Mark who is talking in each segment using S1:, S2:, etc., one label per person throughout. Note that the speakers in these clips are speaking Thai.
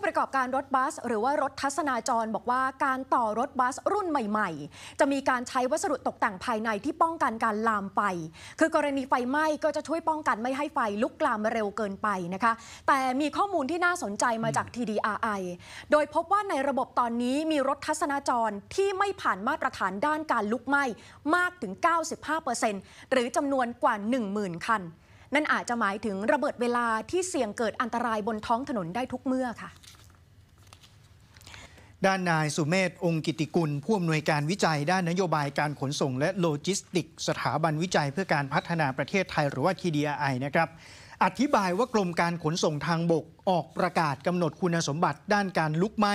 S1: ้ประกอบการรถบัส หรือว่ารถทัศนาจร บอกว่าการต่อรถบัสรุ่นใหม่ ๆ จะมีการใช้วัสดุตกแต่งภายในที่ป้องกันการลามไฟคือกรณีไฟไหม้ก็จะช่วยป้องกันไม่ให้ไฟลุกลามเร็วเกินไปนะคะ แต่มีข้อมูลที่น่าสนใจมาจาก TDRI โดยพบว่าในระบบตอนนี้มีรถทัศนาจรที่ไม่ผ่านมาตรฐานด้านการลุกไหม้มากถึง 95%หรือจำนวนกว่า 10,000 คัน นั่นอาจจะหมายถึงระเบิดเวลาที่เสี่ยงเกิดอันตรายบนท้องถนนได้ทุกเมื่อค่ะ
S2: ด้านนายสุเมธองค์กิติกุล ผู้อำนวยการวิจัย ด้านนโยบายการขนส่ง และโลจิสติกสถาบันวิจัยเพื่อการพัฒนาประเทศไทยหรือว่า TDI นะครับอธิบายว่ากรมการขนส่งทางบกออกประกาศกำหนดคุณสมบัติด้านการลุกไหม้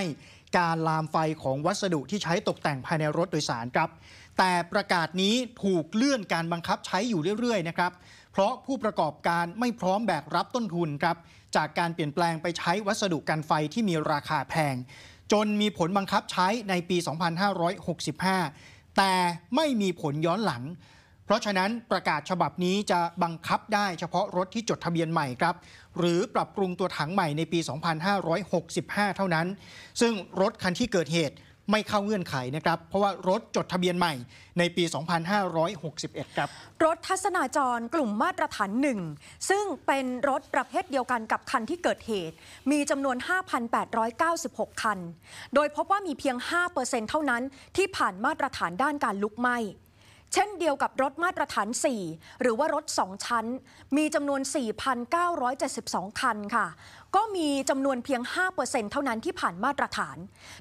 S2: การลามไฟของวัสดุที่ใช้ตกแต่งภายในรถโดยสารครับ แต่ประกาศนี้ถูกเลื่อนการบังคับใช้อยู่เรื่อยๆนะครับเพราะผู้ประกอบการไม่พร้อมแบกรับต้นทุนครับจากการเปลี่ยนแปลงไปใช้วัสดุกันไฟที่มีราคาแพงจนมีผลบังคับใช้ในปี 2565 แต่ไม่มีผลย้อนหลัง เพราะฉะนั้นประกาศฉบับนี้จะบังคับได้เฉพาะรถที่จดทะเบียนใหม่ครับ หรือปรับปรุงตัวถังใหม่ในปี 2565 เท่านั้น ซึ่งรถคันที่เกิดเหตุไม่เข้าเงื่อนไขนะครับ เพราะว่ารถจดทะเบียนใหม่ในปี 2561 ครับ
S1: รถทัศนาจรกลุ่มมาตรฐานหนึ่งซึ่งเป็นรถประเภทเดียวกันกับคันที่เกิดเหตุ มีจำนวน 5,896 คัน โดยพบว่ามีเพียง 5%เท่านั้นที่ผ่านมาตรฐานด้านการลุกไหม้เช่นเดียวกับรถมาตรฐาน 4 หรือว่ารถ 2 ชั้น มีจำนวน 4,972 คันค่ะ ก็มีจำนวนเพียง 5%เท่านั้นที่ผ่านมาตรฐาน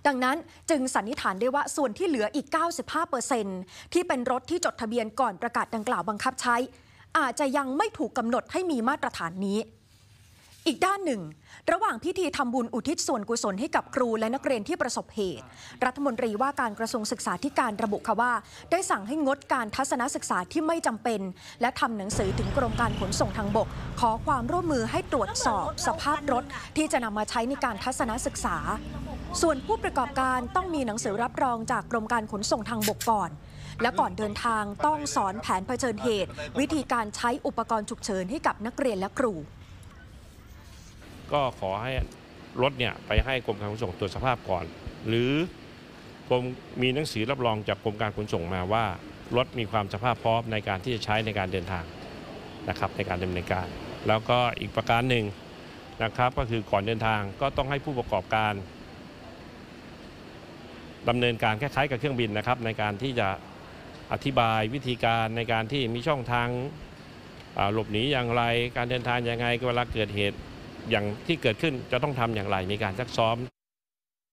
S1: ดังนั้นจึงสันนิษฐานได้ว่าส่วนที่เหลืออีก 95%ที่เป็นรถที่จดทะเบียนก่อนประกาศดังกล่าวบังคับใช้ อาจจะยังไม่ถูกกำหนดให้มีมาตรฐานนี้อีกด้านหนึ่ง ระหว่างพิธีทำบุญอุทิศส่วนกุศลให้กับครูและนักเรียนที่ประสบเหตุ รัฐมนตรีว่าการกระทรวงศึกษาธิการระบุค่ะว่า ได้สั่งให้งดการทัศนศึกษาที่ไม่จำเป็น และทำหนังสือถึงกรมการขนส่งทางบก ขอความร่วมมือให้ตรวจสอบสภาพรถที่จะนำมาใช้ในการทัศนศึกษา ส่วนผู้ประกอบการต้องมีหนังสือรับรองจากกรมการขนส่งทางบกก่อนและก่อนเดินทางต้องสอนแผนเผชิญเหตุ วิธีการใช้อุปกรณ์ฉุกเฉินให้กับนักเรียนและครู
S3: ก็ขอให้รถเนี่ยไปให้กรมการขนส่งตรวจสภาพก่อน หรือกรมมีหนังสือรับรองจากกรมการขนส่งมาว่ารถมีความสภาพพร้อมในการที่จะใช้ในการเดินทางนะครับในการดำเนินการ แล้วก็อีกประการหนึ่งนะครับ ก็คือก่อนเดินทางก็ต้องให้ผู้ประกอบการ ดำเนินการคล้ายๆกับเครื่องบินนะครับ ในการที่จะอธิบายวิธีการในการที่มีช่องทางหลบหนีอย่างไร การเดินทางยังไงเวลาเกิดเหตุอย่างที่เกิดขึ้นจะต้องทำอย่างไร มีการซักซ้อม